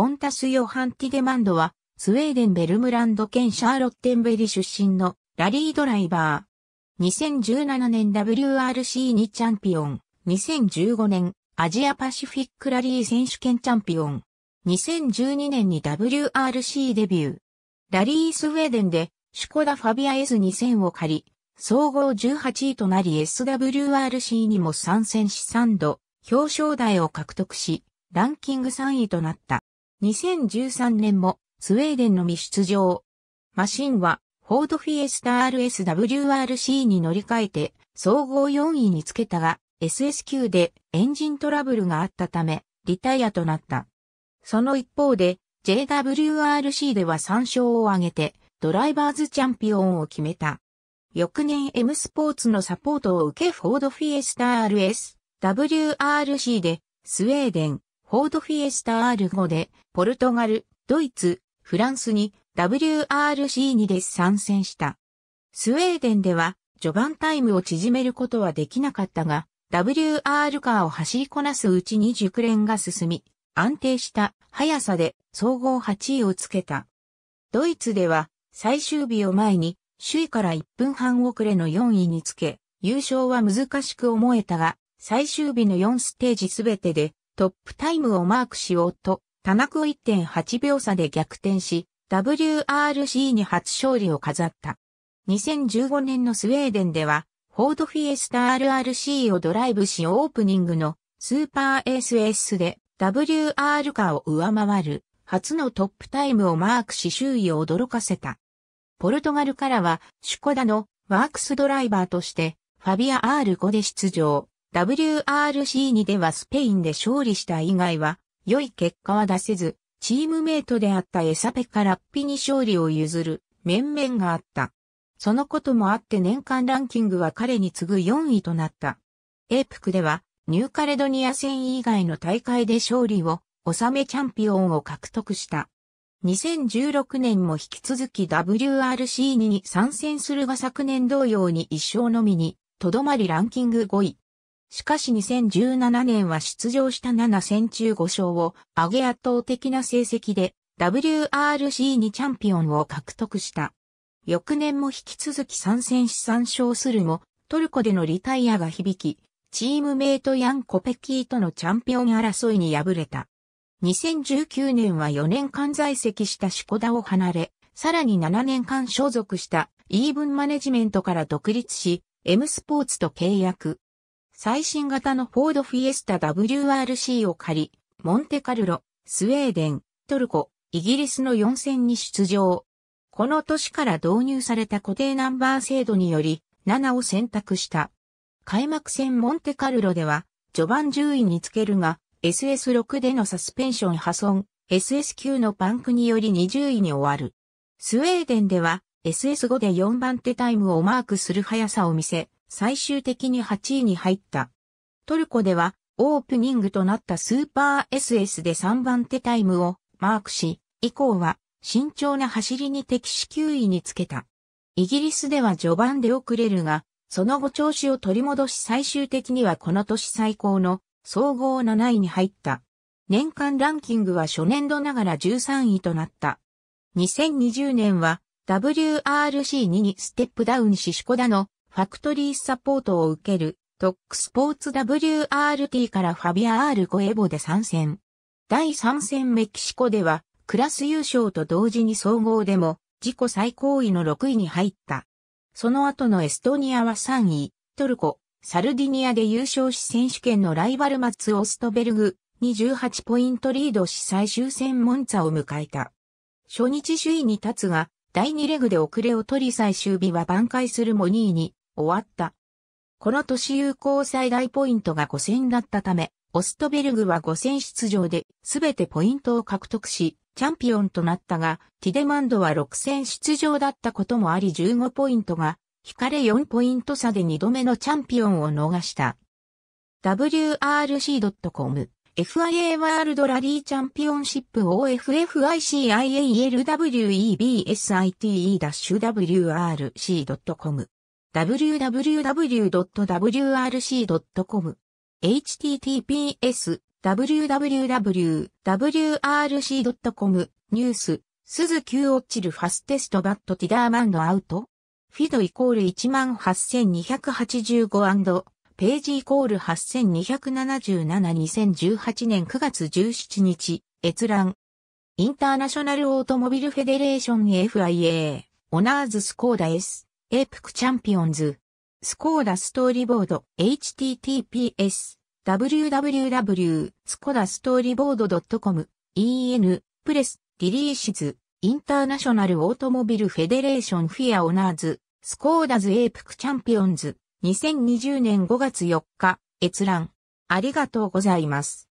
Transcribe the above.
ポンタス・ヨハン・ティデマンドは、スウェーデン・ベルムランド県シャーロッテンベリ出身のラリードライバー。2017年 WRC2 チャンピオン。2015年アジアパシフィックラリー選手権チャンピオン。2012年に WRC デビュー。ラリースウェーデンでシュコダ・ファビア S2000 を借り、総合18位となり SWRC にも参戦し3度表彰台を獲得し、ランキング3位となった。2013年もスウェーデンのみ出場。マシンはフォードフィエスタ RSWRC に乗り換えて総合4位につけたが s s q でエンジントラブルがあったためリタイアとなった。その一方で JWRC では3勝を挙げてドライバーズチャンピオンを決めた。翌年 M スポーツのサポートを受けフォードフィエスタ RS WRC でスウェーデンフォードフィエスタ R5 で、ポルトガル、ドイツ、フランスに WRC2 で参戦した。スウェーデンでは、序盤タイムを縮めることはできなかったが、WR カーを走りこなすうちに熟練が進み、安定した速さで総合8位をつけた。ドイツでは最終日を前に首位から1分半遅れの4位につけ、優勝は難しく思えたが、最終日の4ステージすべてでトップタイムをマークしようと、田中を1.8秒差で逆転し、WRC に初勝利を飾った。2015年のスウェーデンでは、フォードフィエスタ RRC をドライブしオープニングのスーパー SS で WR カーを上回る初のトップタイムをマークし周囲を驚かせた。ポルトガルからはシュコダのワークスドライバーとしてファビア R5 で出場。WRC2 ではスペインで勝利した以外は、良い結果は出せず、チームメイトであったエサペカラッピに勝利を譲る、面々があった。そのこともあって年間ランキングは彼に次ぐ4位となった。エープクでは、ニューカレドニア戦以外の大会で勝利を、収めチャンピオンを獲得した。2016年も引き続き WRC2 に参戦するが昨年同様に一勝のみに、とどまりランキング5位。しかし2017年は出場した7戦中5勝を挙げ圧倒的な成績で WRC にチャンピオンを獲得した。翌年も引き続き参戦し参勝するも、トルコでのリタイアが響き、チームメイトヤン・コペキーとのチャンピオン争いに敗れた。2019年は4年間在籍したシコダを離れ、さらに7年間所属したイーブンマネジメントから独立し、M スポーツと契約。最新型のフォードフィエスタ WRC を借り、モンテカルロ、スウェーデン、トルコ、イギリスの4戦に出場。この年から導入された固定ナンバー制度により、7を選択した。開幕戦モンテカルロでは、序盤10位につけるが、SS6 でのサスペンション破損、SS9 のパンクにより20位に終わる。スウェーデンでは、SS5 で4番手タイムをマークする速さを見せ、最終的に8位に入った。トルコではオープニングとなったスーパー SS で3番手タイムをマークし、以降は慎重な走りに敵視9位につけた。イギリスでは序盤で遅れるが、その後調子を取り戻し最終的にはこの年最高の総合7位に入った。年間ランキングは初年度ながら13位となった。2020年は WRC2 にステップダウンしシコダのファクトリーサポートを受ける、トックスポーツ WRT からファビアアール・ゴエボで参戦。第3戦メキシコでは、クラス優勝と同時に総合でも、自己最高位の6位に入った。その後のエストニアは3位、トルコ、サルディニアで優勝し選手権のライバルマツ・オストベルグ2 8ポイントリードし最終戦モンツァを迎えた。初日首位に立つが、第2レグで遅れを取り最終日は挽回するも2位に終わった。この年有効最大ポイントが5000だったため、オストベルグは5000出場で全てポイントを獲得し、チャンピオンとなったが、ティデマンドは6000出場だったこともあり15ポイントが、引かれ4ポイント差で2度目のチャンピオンを逃した。wrc.com FIA ワールドラリーチャンピオンシップ OFFICIALWEBSITE-WRC.com www.wrc.com https www.wrc.com ニュース鈴木落ちるファステストバットティダーマンドアウトフィドイコール18285ページイコール82772018年9月17日閲覧インターナショナルオートモビルフェデレーション FIA オナーズスコーダ S エープクチャンピオンズ、スコーダストーリーボード、https、www、スコダストーリーボード .com、en、プレス、リリーシズ、インターナショナルオートモビルフェデレーションフィアオナーズ、スコーダズエープクチャンピオンズ、2020年5月4日、閲覧。ありがとうございます。